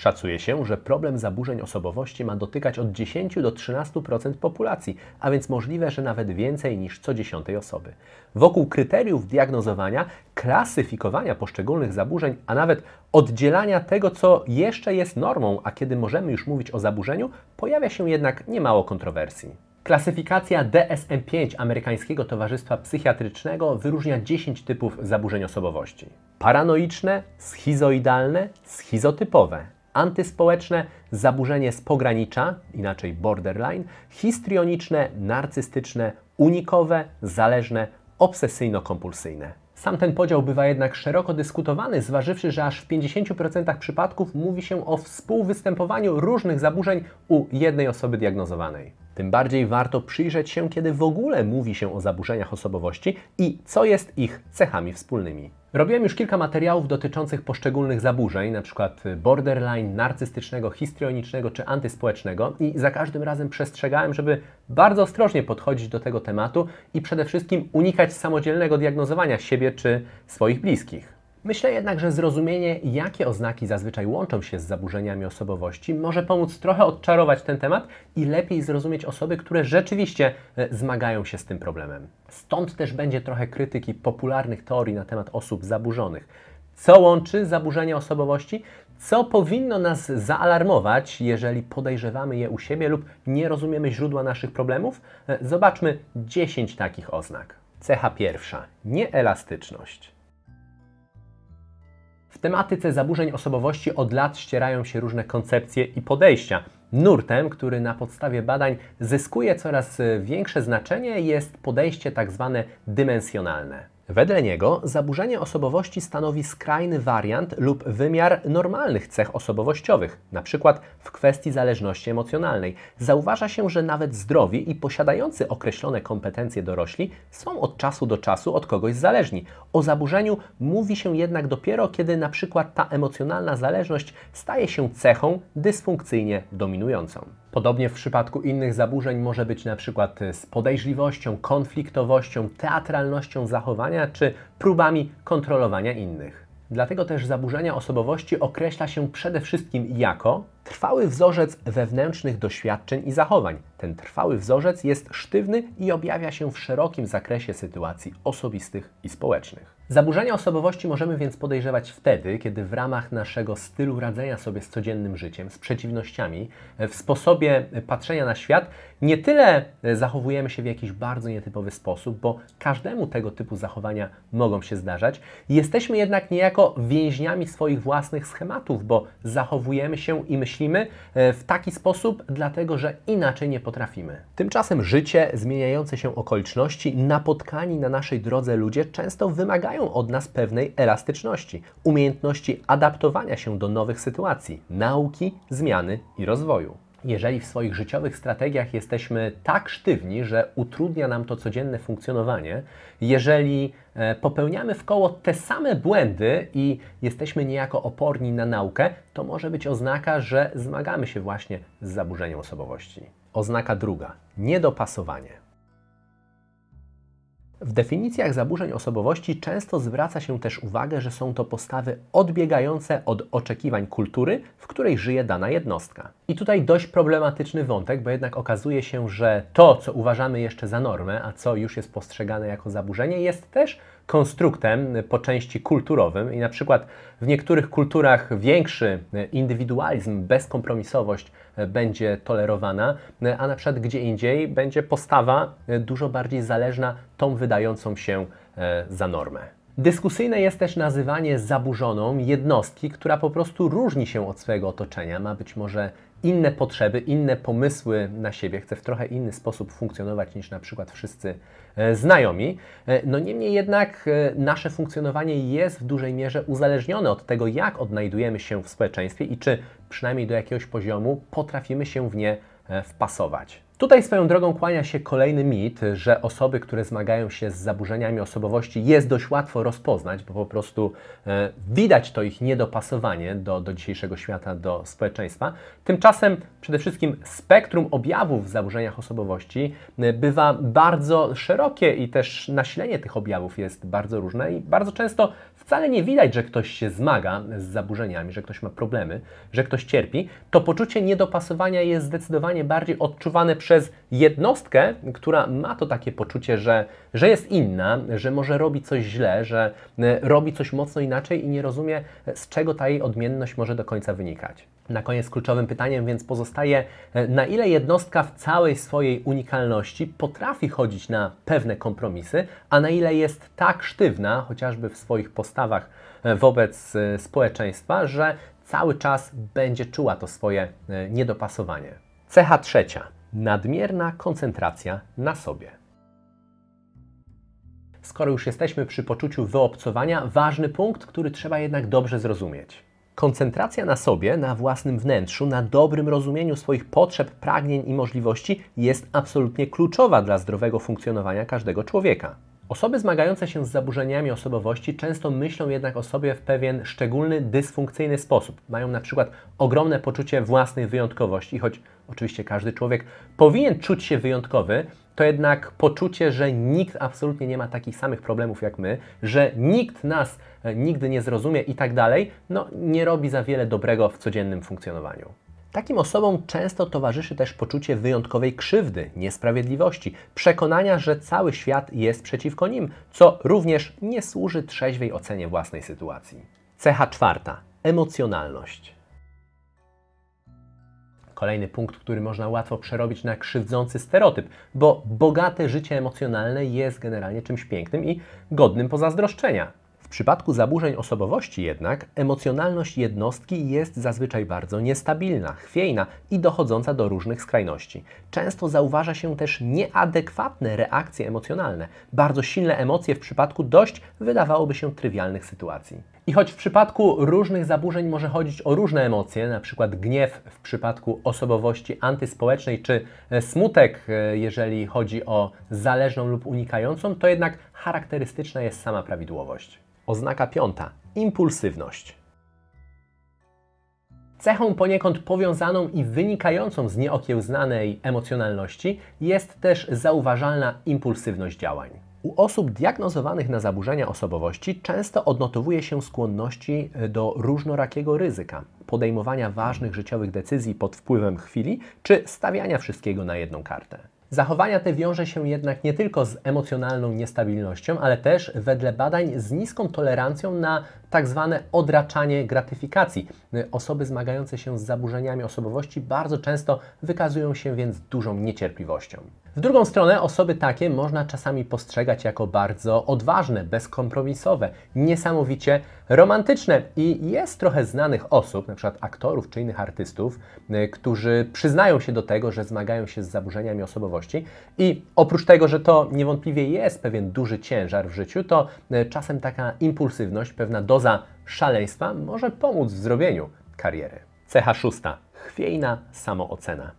Szacuje się, że problem zaburzeń osobowości ma dotykać od 10 do 13% populacji, a więc możliwe, że nawet więcej niż co dziesiątej osoby. Wokół kryteriów diagnozowania, klasyfikowania poszczególnych zaburzeń, a nawet oddzielania tego, co jeszcze jest normą, a kiedy możemy już mówić o zaburzeniu, pojawia się jednak niemało kontrowersji. Klasyfikacja DSM-5 Amerykańskiego Towarzystwa Psychiatrycznego wyróżnia 10 typów zaburzeń osobowości: paranoiczne, schizoidalne, schizotypowe, antyspołeczne, zaburzenie z pogranicza, inaczej borderline, histrioniczne, narcystyczne, unikowe, zależne, obsesyjno-kompulsyjne. Sam ten podział bywa jednak szeroko dyskutowany, zważywszy, że aż w 50% przypadków mówi się o współwystępowaniu różnych zaburzeń u jednej osoby diagnozowanej. Tym bardziej warto przyjrzeć się, kiedy w ogóle mówi się o zaburzeniach osobowości i co jest ich cechami wspólnymi. Robiłem już kilka materiałów dotyczących poszczególnych zaburzeń, np. borderline, narcystycznego, histrionicznego czy antyspołecznego, i za każdym razem przestrzegałem, żeby bardzo ostrożnie podchodzić do tego tematu i przede wszystkim unikać samodzielnego diagnozowania siebie czy swoich bliskich. Myślę jednak, że zrozumienie, jakie oznaki zazwyczaj łączą się z zaburzeniami osobowości, może pomóc trochę odczarować ten temat i lepiej zrozumieć osoby, które rzeczywiście e, zmagają się z tym problemem. Stąd też będzie trochę krytyki popularnych teorii na temat osób zaburzonych. Co łączy zaburzenie osobowości? Co powinno nas zaalarmować, jeżeli podejrzewamy je u siebie lub nie rozumiemy źródła naszych problemów? E, zobaczmy 10 takich oznak. Cecha pierwsza: nieelastyczność tematyce zaburzeń osobowości od lat ścierają się różne koncepcje i podejścia. Nurtem, który na podstawie badań zyskuje coraz e, większe znaczenie, jest podejście tak zwane dymensjonalne. Wedle niego zaburzenie osobowości stanowi skrajny wariant lub wymiar normalnych cech osobowościowych, np. w kwestii zależności emocjonalnej. Zauważa się, że nawet zdrowi i posiadający określone kompetencje dorośli są od czasu do czasu od kogoś zależni. O zaburzeniu mówi się jednak dopiero, kiedy np. ta emocjonalna zależność staje się cechą dysfunkcyjnie dominującą. Podobnie w przypadku innych zaburzeń może być na przykład z podejrzliwością, konfliktowością, teatralnością zachowania czy próbami kontrolowania innych. Dlatego też zaburzenia osobowości określa się przede wszystkim jako trwały wzorzec wewnętrznych doświadczeń i zachowań, ten trwały wzorzec jest sztywny i objawia się w szerokim zakresie sytuacji osobistych i społecznych. Zaburzenia osobowości możemy więc podejrzewać wtedy, kiedy w ramach naszego stylu radzenia sobie z codziennym życiem, z przeciwnościami, w sposobie patrzenia na świat, nie tyle zachowujemy się w jakiś bardzo nietypowy sposób, bo każdemu tego typu zachowania mogą się zdarzać, jesteśmy jednak niejako więźniami swoich własnych schematów, bo zachowujemy się i myślimy e, w taki sposób, dlatego że inaczej nie potrafimy potrafimy. Tymczasem życie, zmieniające się okoliczności, napotkani na naszej drodze ludzie często wymagają od nas pewnej elastyczności, umiejętności adaptowania się do nowych sytuacji, nauki, zmiany i rozwoju. Jeżeli w swoich życiowych strategiach jesteśmy tak sztywni, że utrudnia nam to codzienne funkcjonowanie, jeżeli e, popełniamy w koło te same błędy i jesteśmy niejako oporni na naukę, to może być oznaka, że zmagamy się właśnie z zaburzeniem osobowości. Oznaka druga niedopasowanie. W definicjach zaburzeń osobowości często zwraca się też uwagę, że są to postawy odbiegające od oczekiwań kultury, w której żyje dana jednostka. I tutaj dość problematyczny wątek, bo jednak okazuje się, że to, co uważamy jeszcze za normę, a co już jest postrzegane jako zaburzenie, jest też konstruktem po części kulturowym i na przykład w niektórych kulturach większy indywidualizm, bezkompromisowość będzie tolerowana, a na przykład gdzie indziej będzie postawa dużo bardziej zależna tą wydającą się e, za normę. Dyskusyjne jest też nazywanie zaburzoną jednostki, która po prostu różni się od swojego otoczenia, ma być może inne potrzeby, inne pomysły na siebie, chce w trochę inny sposób funkcjonować niż na przykład wszyscy e, znajomi. E, no niemniej jednak e, nasze funkcjonowanie jest w dużej mierze uzależnione od tego, jak odnajdujemy się w społeczeństwie i czy przynajmniej do jakiegoś poziomu potrafimy się w nie wpasować. Tutaj swoją drogą kłania się kolejny mit, że osoby, które zmagają się z zaburzeniami osobowości, jest dość łatwo rozpoznać, bo po prostu e, widać to ich niedopasowanie do, do dzisiejszego świata, do społeczeństwa. Tymczasem przede wszystkim spektrum objawów w zaburzeniach osobowości e, bywa bardzo szerokie i też nasilenie tych objawów jest bardzo różne i bardzo często wcale nie widać, że ktoś się zmaga z zaburzeniami, że ktoś ma problemy, że ktoś cierpi, to poczucie niedopasowania jest zdecydowanie bardziej odczuwane przez jednostkę, która ma to takie poczucie, że, że jest inna, że może robi coś źle, że e, robi coś mocno inaczej i nie rozumie, e, z czego ta jej odmienność może do końca wynikać. Na koniec kluczowym pytaniem więc pozostaje, e, na ile jednostka w całej swojej unikalności potrafi chodzić na pewne kompromisy, a na ile jest tak sztywna, chociażby w swoich postawach e, wobec e, społeczeństwa, że cały czas będzie czuła to swoje niedopasowanie. Cecha trzecia nadmierna koncentracja na sobie. Skoro już jesteśmy przy poczuciu wyobcowania, ważny punkt, który trzeba jednak dobrze zrozumieć. Koncentracja na sobie, na własnym wnętrzu, na dobrym rozumieniu swoich potrzeb, pragnień i możliwości jest absolutnie kluczowa dla zdrowego funkcjonowania każdego człowieka. Osoby zmagające się z zaburzeniami osobowości często myślą jednak o sobie w pewien szczególny, dysfunkcyjny sposób. Mają na przykład ogromne poczucie własnej wyjątkowości, choć oczywiście każdy człowiek powinien czuć się wyjątkowy, to jednak poczucie, że nikt absolutnie nie ma takich samych problemów jak my, że nikt nas E, nigdy nie zrozumie i tak dalej, no nie robi za wiele dobrego w codziennym funkcjonowaniu. Takim osobom często towarzyszy też poczucie wyjątkowej krzywdy, niesprawiedliwości, przekonania, że cały świat jest przeciwko nim, co również nie służy trzeźwej ocenie własnej sytuacji. Cecha czwarta emocjonalność. Kolejny punkt, który można łatwo przerobić na krzywdzący stereotyp, bo bogate życie emocjonalne jest generalnie czymś pięknym i godnym pozazdroszczenia. W przypadku zaburzeń osobowości jednak emocjonalność jednostki jest zazwyczaj bardzo niestabilna, chwiejna i dochodząca do różnych skrajności. Często zauważa się też nieadekwatne reakcje emocjonalne, bardzo silne emocje w przypadku dość wydawałoby się trywialnych sytuacji. I choć w przypadku różnych zaburzeń może chodzić o różne emocje, np. gniew w przypadku osobowości antyspołecznej czy e, smutek, e, jeżeli chodzi o zależną lub unikającą, to jednak charakterystyczna jest sama prawidłowość. Oznaka piąta impulsywność. Cechą poniekąd powiązaną i wynikającą z nieokiełznanej emocjonalności jest też zauważalna impulsywność działań. U osób diagnozowanych na zaburzenia osobowości często odnotowuje się skłonności e, do różnorakiego ryzyka, podejmowania ważnych życiowych decyzji pod wpływem chwili czy stawiania wszystkiego na jedną kartę. Zachowania te wiąże się jednak nie tylko z emocjonalną niestabilnością, ale też wedle badań z niską tolerancją na tak zwane odraczanie gratyfikacji. Y, osoby zmagające się z zaburzeniami osobowości bardzo często wykazują się więc dużą niecierpliwością. W drugą stronę osoby takie można czasami postrzegać jako bardzo odważne, bezkompromisowe, niesamowicie romantyczne i jest trochę znanych osób, np. aktorów czy innych artystów, y, którzy przyznają się do tego, że zmagają się z zaburzeniami osobowości i oprócz tego, że to niewątpliwie jest pewien duży ciężar w życiu, to y, czasem taka impulsywność, pewna doza poza szaleństwa może pomóc w zrobieniu kariery. Cecha szósta. Chwiejna samoocena.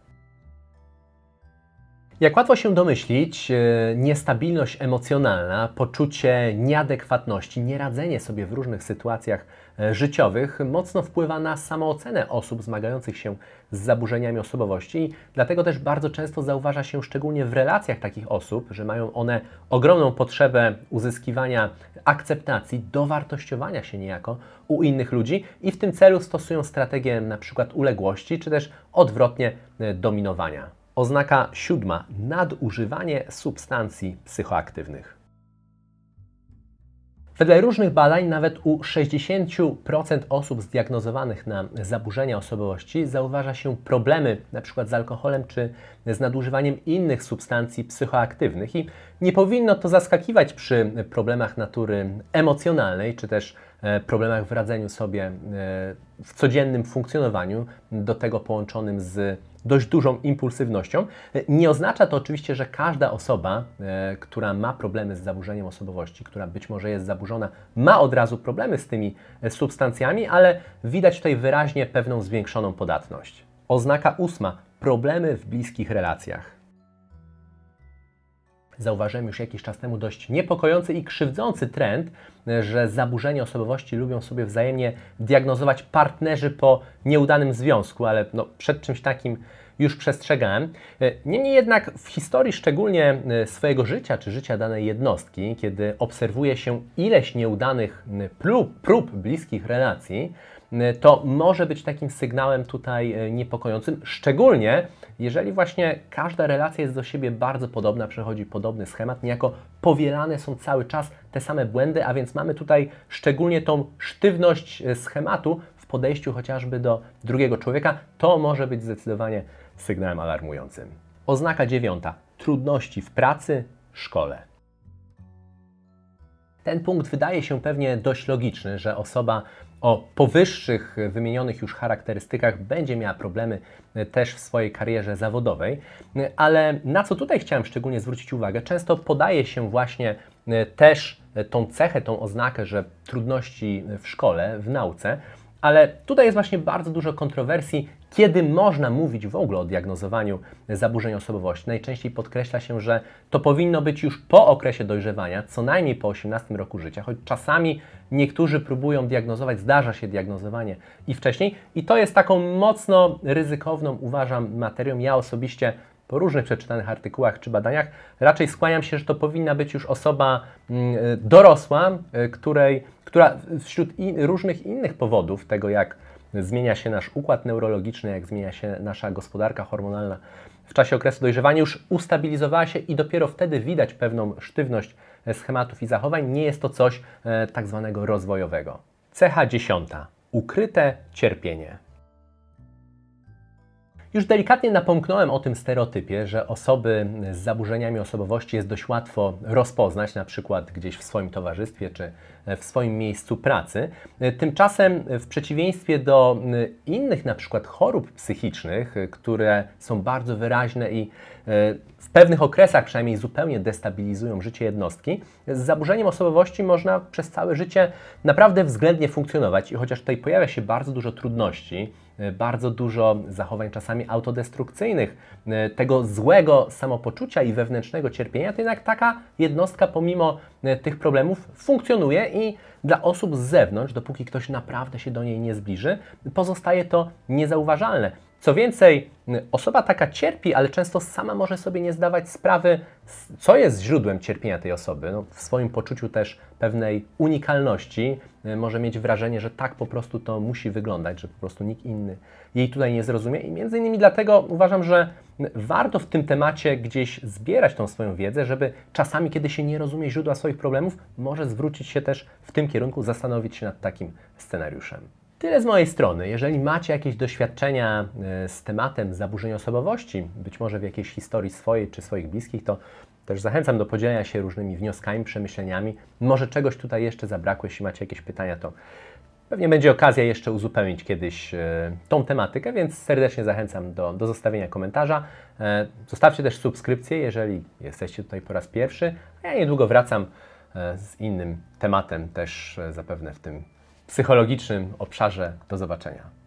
Jak łatwo się domyślić, e, niestabilność emocjonalna, poczucie nieadekwatności, nieradzenie sobie w różnych sytuacjach e, życiowych mocno wpływa na samoocenę osób zmagających się z zaburzeniami osobowości. Dlatego też bardzo często zauważa się szczególnie w relacjach takich osób, że mają one ogromną potrzebę uzyskiwania akceptacji, dowartościowania się niejako u innych ludzi i w tym celu stosują strategię na przykład uległości czy też odwrotnie e, dominowania. Oznaka siódma nadużywanie substancji psychoaktywnych. Wedle różnych badań nawet u 60% osób zdiagnozowanych na zaburzenia osobowości zauważa się problemy np. z alkoholem czy z nadużywaniem innych substancji psychoaktywnych i nie powinno to zaskakiwać przy problemach natury emocjonalnej czy też E, problemach w radzeniu sobie e, w codziennym funkcjonowaniu, do tego połączonym z dość dużą impulsywnością. E, nie oznacza to oczywiście, że każda osoba, która ma problemy z zaburzeniem osobowości, która być może jest zaburzona, ma od razu problemy z tymi substancjami, ale widać tutaj wyraźnie pewną zwiększoną podatność. Oznaka ósma problemy w bliskich relacjach zauważyłem już jakiś czas temu dość niepokojący i krzywdzący trend, e, że zaburzenie osobowości lubią sobie wzajemnie diagnozować partnerzy po nieudanym związku, ale no, przed czymś takim już przestrzegałem. E, Niemniej jednak w historii szczególnie e, swojego życia czy życia danej jednostki, kiedy obserwuje się ileś nieudanych prób, prób bliskich relacji, to może być takim sygnałem tutaj e, niepokojącym, szczególnie jeżeli właśnie każda relacja jest do siebie bardzo podobna, przechodzi podobny schemat, niejako powielane są cały czas te same błędy, a więc mamy tutaj szczególnie tą sztywność schematu podejściu chociażby do drugiego człowieka, to może być zdecydowanie sygnałem alarmującym. Oznaka dziewiąta: trudności w pracy, szkole. Ten punkt wydaje się pewnie dość logiczny, że osoba o powyższych wymienionych już charakterystykach będzie miała problemy e, też w swojej karierze zawodowej, e, ale na co tutaj chciałem szczególnie zwrócić uwagę, często podaje się właśnie e, też tą cechę, tą oznakę, że trudności w szkole, w nauce, ale tutaj jest właśnie bardzo dużo kontrowersji, kiedy można mówić w ogóle o diagnozowaniu zaburzeń osobowości. Najczęściej podkreśla się, że to powinno być już po okresie dojrzewania, co najmniej po 18 roku życia, choć czasami niektórzy próbują diagnozować, zdarza się diagnozowanie i wcześniej. I to jest taką mocno ryzykowną, uważam, materią. Ja osobiście po różnych przeczytanych artykułach czy badaniach, raczej skłaniam się, że to powinna być już osoba mm, e, dorosła, e, której, która wśród in, różnych innych powodów tego, jak zmienia się nasz układ neurologiczny, jak zmienia się nasza gospodarka hormonalna w czasie okresu dojrzewania, już ustabilizowała się i dopiero wtedy widać pewną sztywność e, schematów i zachowań. Nie jest to coś tak zwanego rozwojowego. Cecha dziesiąta. Ukryte cierpienie. Już delikatnie napomknąłem o tym stereotypie, że osoby z zaburzeniami osobowości jest dość łatwo rozpoznać, na przykład gdzieś w swoim towarzystwie czy w swoim miejscu pracy. Tymczasem, w przeciwieństwie do innych, na przykład chorób psychicznych, które są bardzo wyraźne i e, w pewnych okresach przynajmniej zupełnie destabilizują życie jednostki, z zaburzeniem osobowości można przez całe życie naprawdę względnie funkcjonować. I chociaż tutaj pojawia się bardzo dużo trudności, Y, bardzo dużo zachowań czasami autodestrukcyjnych, y, tego złego samopoczucia i wewnętrznego cierpienia, to jednak taka jednostka pomimo y, tych problemów funkcjonuje i dla osób z zewnątrz, dopóki ktoś naprawdę się do niej nie zbliży, pozostaje to niezauważalne. Co więcej, osoba taka cierpi, ale często sama może sobie nie zdawać sprawy, co jest źródłem cierpienia tej osoby. No, w swoim poczuciu też pewnej unikalności e, może mieć wrażenie, że tak po prostu to musi wyglądać, że po prostu nikt inny jej tutaj nie zrozumie. I między innymi dlatego uważam, że warto w tym temacie gdzieś zbierać tą swoją wiedzę, żeby czasami, kiedy się nie rozumie źródła swoich problemów, może zwrócić się też w tym kierunku, zastanowić się nad takim scenariuszem. Tyle z mojej strony. Jeżeli macie jakieś doświadczenia e, z tematem zaburzeń osobowości, być może w jakiejś historii swojej czy swoich bliskich, to też zachęcam do podzielenia się różnymi wnioskami, przemyśleniami. Może czegoś tutaj jeszcze zabrakło, jeśli macie jakieś pytania, to pewnie będzie okazja jeszcze uzupełnić kiedyś e, tą tematykę, więc serdecznie zachęcam do, do zostawienia komentarza. E, zostawcie też subskrypcję, jeżeli jesteście tutaj po raz pierwszy, a ja niedługo wracam z innym tematem też zapewne w tym psychologicznym obszarze. Do zobaczenia.